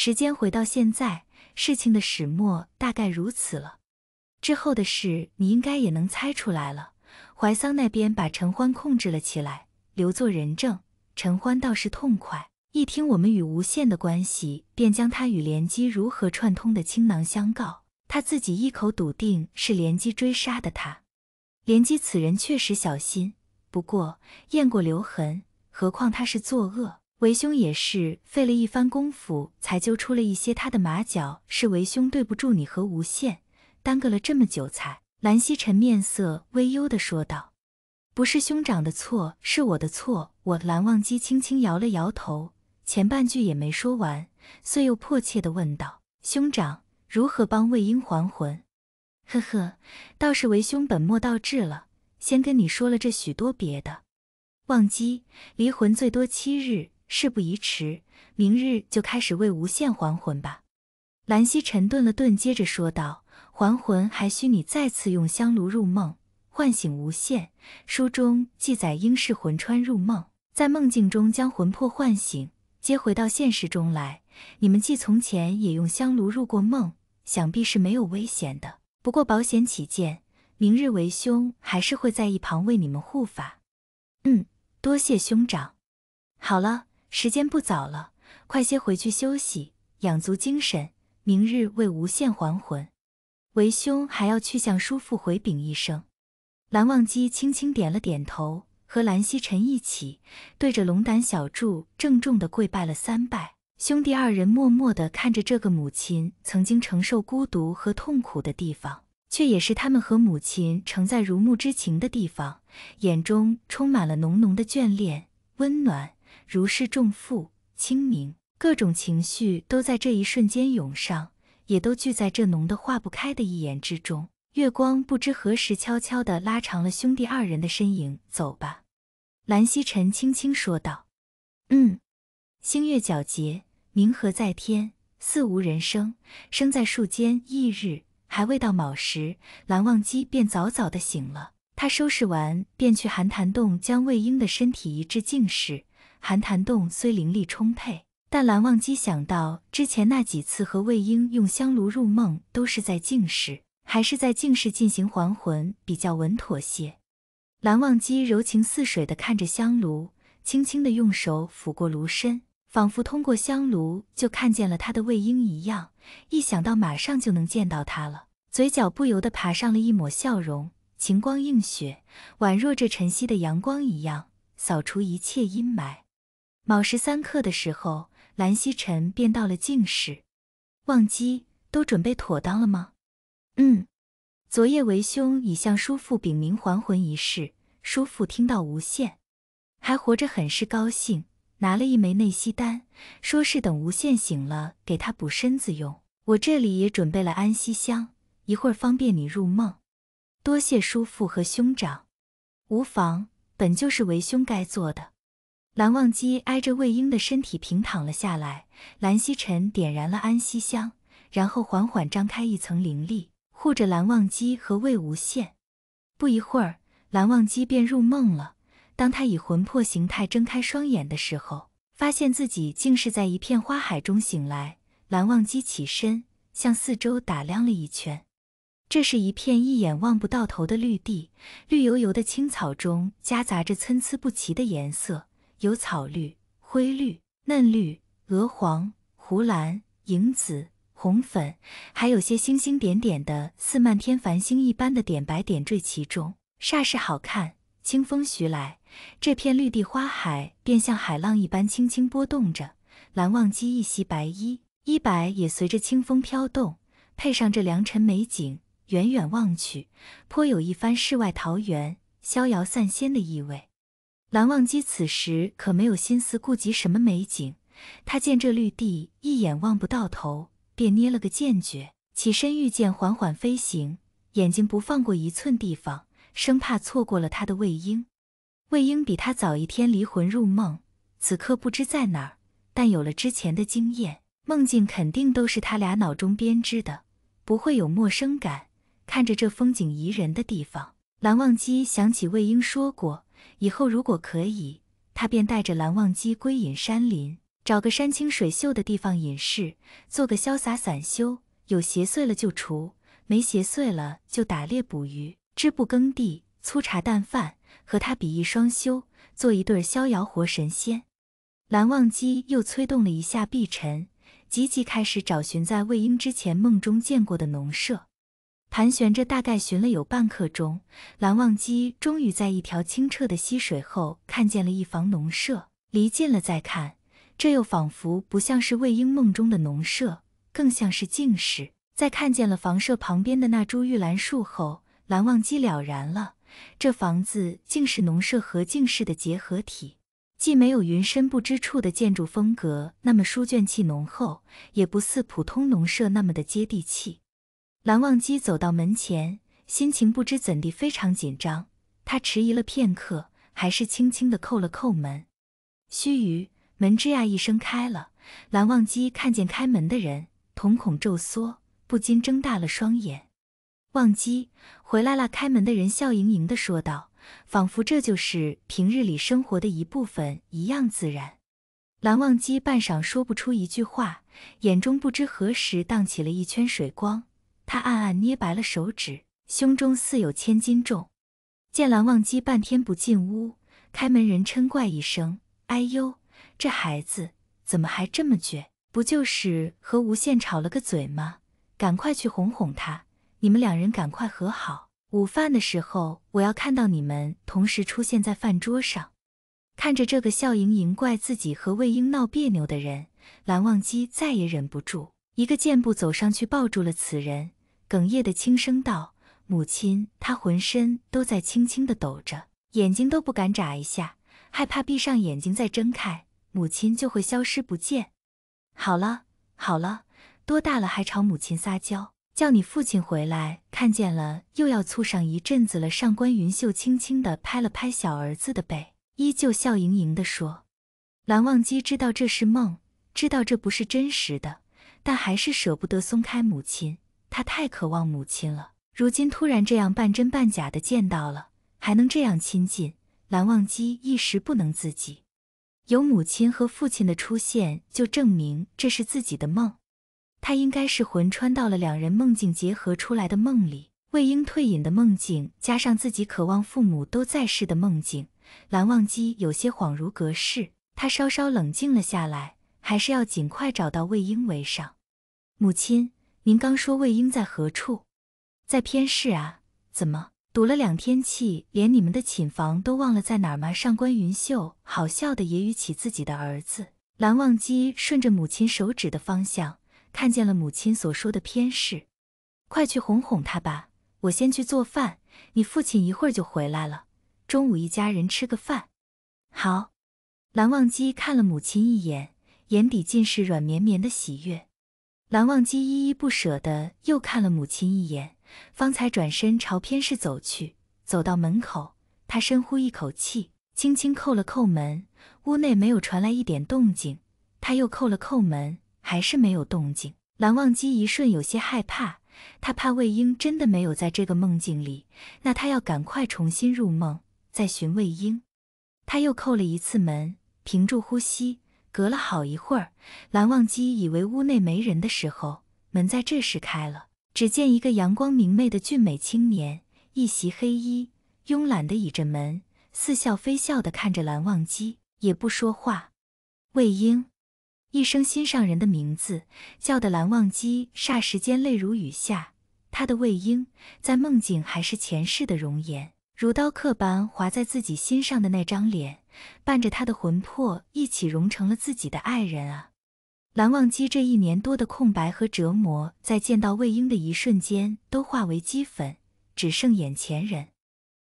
时间回到现在，事情的始末大概如此了。之后的事，你应该也能猜出来了。怀桑那边把陈欢控制了起来，留作人证。陈欢倒是痛快，一听我们与无限的关系，便将他与莲姬如何串通的倾囊相告。他自己一口笃定是莲姬追杀的他。莲姬此人确实小心，不过验过留痕，何况他是作恶。为兄也是费了一番功夫，才揪出了一些他的马脚。是为兄对不住你和无限，耽搁了这么久才……蓝曦臣面色微忧的说道：“不是兄长的错，是我的错。”我蓝忘机轻轻摇了摇头，前半句也没说完，遂又迫切的问道：“兄长如何帮魏婴还魂？”呵呵，倒是为兄本末倒置了，先跟你说了这许多别的。忘机，离魂最多七日。事不宜迟，明日就开始为无限还魂吧。兰溪沉顿了顿，接着说道：“还魂还需你再次用香炉入梦，唤醒无限。书中记载应是魂穿入梦，在梦境中将魂魄唤醒，接回到现实中来。你们既从前也用香炉入过梦，想必是没有危险的。不过保险起见，明日为兄还是会在一旁为你们护法。嗯，多谢兄长。好了。”时间不早了，快些回去休息，养足精神，明日为无限还魂。为兄还要去向叔父回禀一声。蓝忘机轻轻点了点头，和蓝曦臣一起对着龙胆小筑郑重地跪拜了三拜。兄弟二人默默地看着这个母亲曾经承受孤独和痛苦的地方，却也是他们和母亲承载如沐之情的地方，眼中充满了浓浓的眷恋、温暖。如释重负，清明，各种情绪都在这一瞬间涌上，也都聚在这浓得化不开的一眼之中。月光不知何时悄悄地拉长了兄弟二人的身影。走吧，蓝曦臣轻轻说道。嗯。星月皎洁，明河在天，似无人声。生在树间，翌日还未到卯时，蓝忘机便早早的醒了。他收拾完，便去寒潭洞将魏婴的身体移至静室。寒潭洞虽灵力充沛，但蓝忘机想到之前那几次和魏婴用香炉入梦都是在静室，还是在静室进行还魂比较稳妥些。蓝忘机柔情似水的看着香炉，轻轻的用手抚过炉身，仿佛通过香炉就看见了他的魏婴一样。一想到马上就能见到他了，嘴角不由得爬上了一抹笑容，晴光映雪，宛若这晨曦的阳光一样，扫除一切阴霾。卯时三刻的时候，蓝曦臣便到了静室。忘机，都准备妥当了吗？嗯，昨夜为兄已向叔父禀明还魂一事，叔父听到无限还活着，很是高兴，拿了一枚内息丹，说是等无限醒了给他补身子用。我这里也准备了安息香，一会儿方便你入梦。多谢叔父和兄长，无妨，本就是为兄该做的。蓝忘机挨着魏婴的身体平躺了下来，蓝曦臣点燃了安息香，然后缓缓张开一层灵力护着蓝忘机和魏无羡。不一会儿，蓝忘机便入梦了。当他以魂魄形态睁开双眼的时候，发现自己竟是在一片花海中醒来。蓝忘机起身向四周打量了一圈，这是一片一眼望不到头的绿地，绿油油的青草中夹杂着参差不齐的颜色。有草绿、灰绿、嫩绿、鹅黄、湖蓝、影紫、红粉，还有些星星点点的，似漫天繁星一般的点白点缀其中，煞是好看。清风徐来，这片绿地花海便像海浪一般轻轻波动着。蓝忘机一袭白衣，衣摆也随着清风飘动，配上这良辰美景，远远望去，颇有一番世外桃源、逍遥散仙的意味。蓝忘机此时可没有心思顾及什么美景，他见这绿地一眼望不到头，便捏了个剑诀，起身御剑缓缓飞行，眼睛不放过一寸地方，生怕错过了他的魏婴。魏婴比他早一天离魂入梦，此刻不知在哪儿，但有了之前的经验，梦境肯定都是他俩脑中编织的，不会有陌生感。看着这风景宜人的地方，蓝忘机想起魏婴说过。以后如果可以，他便带着蓝忘机归隐山林，找个山清水秀的地方隐世，做个潇洒散修。有邪祟了就除，没邪祟了就打猎捕鱼、织布耕地，粗茶淡饭，和他比翼双修，做一对逍遥活神仙。蓝忘机又催动了一下碧晨，急急开始找寻在魏婴之前梦中见过的农舍。盘旋着，大概寻了有半刻钟，蓝忘机终于在一条清澈的溪水后看见了一房农舍。离近了再看，这又仿佛不像是魏婴梦中的农舍，更像是静室。在看见了房舍旁边的那株玉兰树后，蓝忘机了然了，这房子竟是农舍和静室的结合体，既没有“云深不知处”的建筑风格那么书卷气浓厚，也不似普通农舍那么的接地气。蓝忘机走到门前，心情不知怎地非常紧张。他迟疑了片刻，还是轻轻地扣了扣门。须臾，门吱呀一声开了。蓝忘机看见开门的人，瞳孔骤缩，不禁睁大了双眼。忘机回来了，开门的人笑盈盈地说道，仿佛这就是平日里生活的一部分一样自然。蓝忘机半晌说不出一句话，眼中不知何时荡起了一圈水光。他暗暗捏白了手指，胸中似有千斤重。见蓝忘机半天不进屋，开门人嗔怪一声：“哎呦，这孩子怎么还这么倔？不就是和吴限吵了个嘴吗？赶快去哄哄他，你们两人赶快和好。午饭的时候，我要看到你们同时出现在饭桌上。”看着这个笑盈盈怪自己和魏婴闹别扭的人，蓝忘机再也忍不住，一个箭步走上去抱住了此人。哽咽的轻声道：“母亲，他浑身都在轻轻的抖着，眼睛都不敢眨一下，害怕闭上眼睛再睁开，母亲就会消失不见。”“好了，好了，多大了还朝母亲撒娇？叫你父亲回来看见了，又要促上一阵子了。”上官云秀轻轻的拍了拍小儿子的背，依旧笑盈盈的说：“蓝忘机知道这是梦，知道这不是真实的，但还是舍不得松开母亲。”他太渴望母亲了，如今突然这样半真半假的见到了，还能这样亲近，蓝忘机一时不能自己。有母亲和父亲的出现，就证明这是自己的梦，他应该是魂穿到了两人梦境结合出来的梦里。魏婴退隐的梦境，加上自己渴望父母都在世的梦境，蓝忘机有些恍如隔世。他稍稍冷静了下来，还是要尽快找到魏婴为上。母亲。您刚说魏婴在何处？在偏室啊！怎么赌了两天气，连你们的寝房都忘了在哪儿吗？上官云秀好笑的揶揄起自己的儿子。蓝忘机顺着母亲手指的方向，看见了母亲所说的偏室，快去哄哄他吧。我先去做饭，你父亲一会儿就回来了。中午一家人吃个饭。好。蓝忘机看了母亲一眼，眼底尽是软绵绵的喜悦。蓝忘机依依不舍的又看了母亲一眼，方才转身朝偏室走去。走到门口，他深呼一口气，轻轻扣了扣门。屋内没有传来一点动静，他又扣了扣门，还是没有动静。蓝忘机一瞬有些害怕，他怕魏婴真的没有在这个梦境里，那他要赶快重新入梦，再寻魏婴。他又扣了一次门，屏住呼吸。隔了好一会儿，蓝忘机以为屋内没人的时候，门在这时开了。只见一个阳光明媚的俊美青年，一袭黑衣，慵懒地倚着门，似笑非笑地看着蓝忘机，也不说话。魏婴，一声心上人的名字，叫得蓝忘机霎时间泪如雨下。他的魏婴，在梦境还是前世的容颜。如刀刻般划在自己心上的那张脸，伴着他的魂魄一起融成了自己的爱人啊！蓝忘机这一年多的空白和折磨，在见到魏婴的一瞬间都化为齑粉，只剩眼前人。